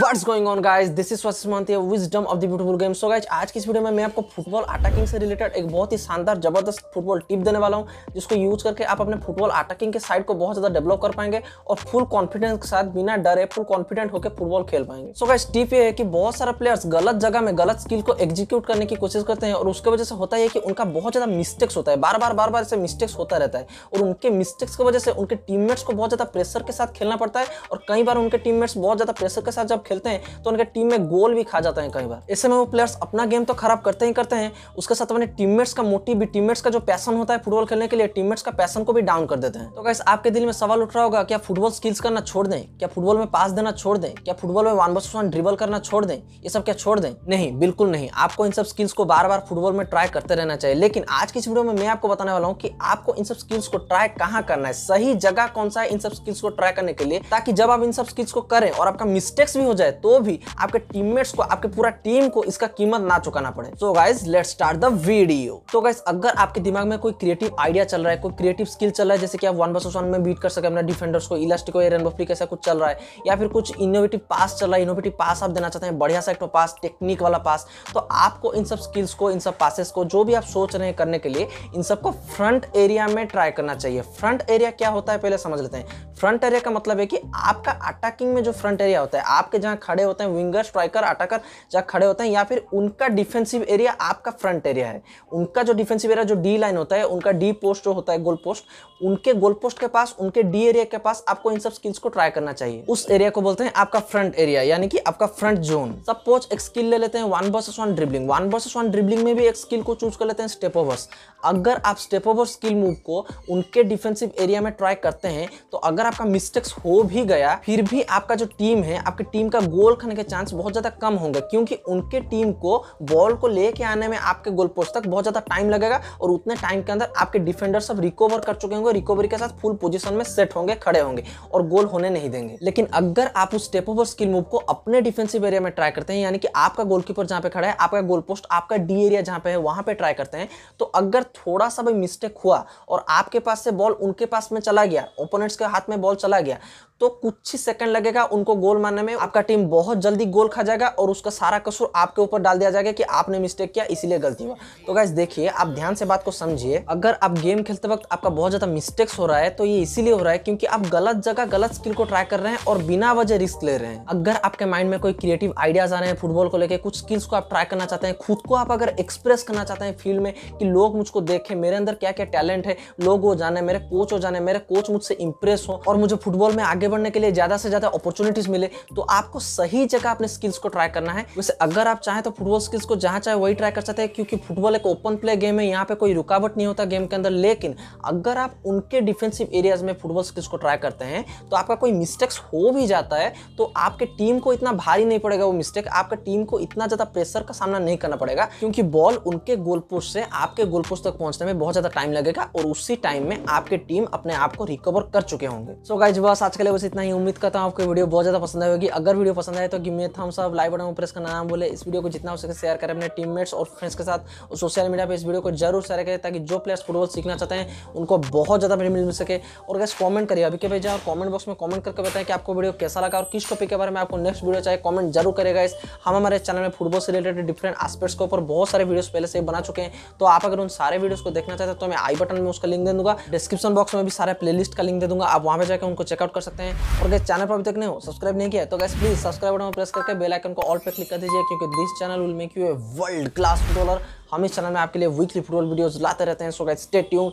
What's going on guys? This is Vashish मानते wisdom of the beautiful game so guys आज की इस video में मैं आपको फुटबॉल अटैकिंग से रिलेटेड एक बहुत ही शानदार जबरदस्त फुटबॉल टिप देने वाला हूँ जिसको यूज करके आप अपने फुटबॉल अटैकिंग के साइड को बहुत ज्यादा डेवलप कर पाएंगे और फुल कॉन्फिडेंस के साथ बिना डरे फुल कॉन्फिडेंट होकर फुटबॉल खेल पाएंगे सो गाइस टिप ये है कि बहुत सारे प्लेयर्स गलत जगह में गलत स्किल को एग्जीक्यूट करने की कोशिश करते हैं और उसके वजह से होता है कि उनका बहुत ज्यादा मिस्टेक्स होता है बार बार बार बार ऐसे मिस्टेक्स होता रहता है और उनके मिस्टेक्स की वजह से उनके टीममेट्स को बहुत ज्यादा प्रेशर के साथ खेलना पड़ता है और कई बार उनके टीममेट्स बहुत ज्यादा प्रेशर के साथ जब खेलते हैं तो उनके टीम में गोल भी खा जाते हैं कई बार ऐसे में वो प्लेयर्स अपना गेम तो खराब करते ही करते हैं उसके साथ अपने टीममेट्स का मोटिव भी टीममेट्स का जो पैसन होता है फुटबॉल खेलने के लिए टीममेट्स का पैसन को भी डाउन कर देते हैं तो कैसे आपके दिल में सवाल उठ रहा होगा क्या फुटबॉल स्किल्स करना छोड़ दें क्या फुटबॉल में पास देना छोड़ दें क्या फुटबॉल में वन बस वन ड्रिबल करना छोड़ दें ये सब क्या छोड़ दें नहीं बिल्कुल नहीं आपको इन सब स्किल्स को बार बार फुटबॉल में ट्राई करते रहना चाहिए लेकिन आज की इस वीडियो में मैं आपको बताने वाला हूँ कि आपको इन सब स्किल्स को ट्राई कहाँ करना है सही जगह कौन सा है इन सब स्किल्स को ट्राई करने के लिए ताकि जब आप इन सब स्किल्स को करें और आपका मिस्टेक्स भी भी हो जाए तो भी आपके टीममेट्स को आपके पूरा टीम को इसका कीमत ना चुकाना पड़े so guys let start the video तो गाइज अगर आपके दिमाग में कोई क्रिएटिव आइडिया चल रहा है कोई क्रिएटिव स्किल चल रहा है जैसे कि आप वन बस वन में बीट कर सके अपने डिफेंडर्स को इलास्टिक या रेनबो फ्लिक कैसा कुछ चल रहा है या फिर कुछ इनोवेटिव पास चल रहा है इनोवेटिव पास आप देना चाहते हैं बढ़िया सा एक पास तो टेक्निक वाला पास तो आपको इन सब स्किल्स को इन सब पासेस को जो भी आप सोच रहे हैं करने के लिए इन सबको फ्रंट एरिया में ट्राई करना चाहिए फ्रंट एरिया क्या होता है पहले समझ लेते हैं फ्रंट एरिया का मतलब है कि आपका अटैकिंग में जो फ्रंट एरिया होता है आपका आपके जहाँ खड़े होते हैं विंगर स्ट्राइकर अटाकर जहाँ खड़े होते हैं या फिर उनका डिफेंसिव एरिया आपका फ्रंट एरिया है उनका जो डिफेंसिव एरिया जो डी लाइन होता है उनका डी पोस्ट जो होता है गोल पोस्ट उनके गोल पोस्ट के पास उनके डी एरिया के पास आपको इन सब स्किल्स को ट्राई करना चाहिए उस एरिया को बोलते हैं आपका फ्रंट एरिया यानी कि आपका फ्रंट जोन सब पोच एक स्किल ले लेते हैं one versus one dribbling one versus one dribbling में भी एक स्किल को चूज कर लेते हैं स्टेप ओवर्स अगर आप स्टेप ओवर स्किल मूव को उनके डिफेंसिव एरिया में ट्राई करते हैं तो अगर आपका मिस्टेक्स हो भी गया फिर भी आपका जो टीम है आपकी टीम टीम का गोल खाने के चांस बहुत ज़्यादा कम होंगे क्योंकि उनके टीम को बॉल को लेके आने में आपके गोल पोस्ट तक बहुत ज़्यादा टाइम लगेगा और उतने टाइम के अंदर आपके डिफेंडर सब रिकवर कर चुके होंगे रिकवरी के साथ फुल पोजिशन में सेट होंगे खड़े होंगे और गोल होने नहीं देंगे लेकिन अगर आप उस स्टेप ओवर स्किल मूव को अपने डिफेंसिव एरिया में ट्राई करते हैं यानी कि आपका गोलकीपर जहाँ पे खड़ा है आपका गोल पोस्ट आपका डी एरिया जहां पे है वहां पे ट्राई करते हैं तो अगर थोड़ा सा भी मिस्टेक हुआ और आपके पास से बॉल उनके पास में चला गया ओपोनेंट्स के हाथ में बॉल चला गया तो कुछ ही सेकंड लगेगा उनको गोल मारने में आपका टीम बहुत जल्दी गोल खा जाएगा और उसका सारा कसूर आपके ऊपर डाल दिया जाएगा कि आपने मिस्टेक किया इसीलिए गलती हुआ तो गैस देखिए आप ध्यान से बात को समझिए अगर आप गेम खेलते वक्त आपका बहुत ज़्यादा मिस्टेक्स हो रहा है तो ये इसीलिए हो रहा है क्योंकि आप गलत जगह गलत स्किल को ट्राई कर रहे हैं और बिना वजह रिस्क ले रहे हैं अगर आपके माइंड में कोई क्रिएटिव आइडियाज आ रहे हैं फुटबॉल को लेकर कुछ स्किल्स को आप ट्राई करना चाहते हैं खुद को आप अगर एक्सप्रेस करना चाहते हैं फील्ड में कि लोग मुझको देखें मेरे अंदर क्या क्या टैलेंट है लोग वो जाने मेरे कोच हो जाने मेरे कोच मुझसे इंप्रेस हो और मुझे फुटबॉल में आगे बढ़ने के लिए ज़्यादा से ज़्यादा अपॉर्चुनिटीज़ मिले तो आपको सही जगह अपने स्किल्स को ट्राई करना है वैसे अगर आप चाहें तो फुटबॉल स्किल्स को जहां चाहे वही ट्राई कर सकते हैं क्योंकि फुटबॉल एक ओपन प्ले गेम है यहाँ पे कोई रुकावट नहीं होता गेम के अंदर लेकिन अगर आप उनके डिफेंसिव एरियाज में फुटबॉल स्किल्स को ट्राई करते हैं तो आपका कोई मिस्टेक्स हो भी जाता है तो आपके टीम को इतना भारी नहीं पड़ेगा वो मिस्टेक आपके टीम को इतना ज़्यादा प्रेशर का सामना नहीं करना पड़ेगा क्योंकि बॉल उनके गोल पोस्ट से आपके गोल पोस्ट तक पहुंचने में बहुत ज़्यादा टाइम लगेगा और उसी टाइम में आपके टीम अपने आप को रिकवर कर चुके होंगे सो so गाइज बस आज के लिए बस इतना ही उम्मीद करता हूँ आपको वीडियो बहुत ज़्यादा पसंद आएगी अगर वीडियो पसंद आए तो give me thumbs up like button press करना नाम बोले इस वीडियो को जितना हो सके शेयर करें अपने टीममेट्स और फ्रेंड्स के साथ और सोशल मीडिया पर इस वीडियो को जरूर शेयर करें ताकि जो प्लेयर्स फुटबॉल सीखना चाहते हैं उनको बहुत ज़्यादा मिल सके और गैस कॉमेंट करिए अभी के भाई और कॉमेंट बॉक्स में कमेंट करके बताएं कि आपको वीडियो कैसा लगा और किस टॉपिक के बारे में आपको नेक्स्ट वीडियो चाहिए कॉमेंट जरूर करेगा इस हम हमारे चैनल में फुटबॉल से रिलेटेड डिफरेंट आस्पेक्ट्स के ऊपर बहुत सारे वीडियोज पहले से बना चुके हैं तो आप अगर उन सारे वीडियोज को देखना चाहते हैं तो मैं आई बटन में उसका लिंक दे दूंगा डिस्क्रिप्शन बॉक्स में भी सारे प्लेलिस्ट का लिंक दे दूंगा आप वहाँ पर जाकर उनको चेकआउट कर सकते हैं हैं और गैस चैनल पर अभी तक नहीं हो सब्सक्राइब नहीं किया तो guys please subscribe button press करके बेल आइकन को ऑल पर क्लिक कर दीजिए क्योंकि this channel will make you a world class footballer हम इस चैनल में आपके लिए वीकली फुटबॉल वीडियोस लाते रहते हैं so guys stay tune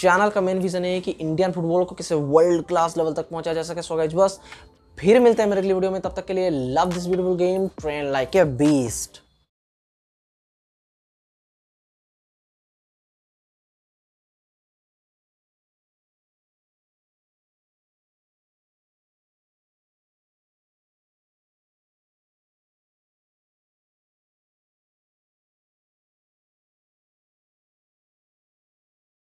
channel का मेन विजन है कि इंडियन फुटबॉल को किसी वर्ल्ड क्लास लेवल तक पहुंचा जा सके सो गैस बस फिर मिलते हैं मेरे अगली वीडियो में तब तक के लिए love this beautiful game train like a beast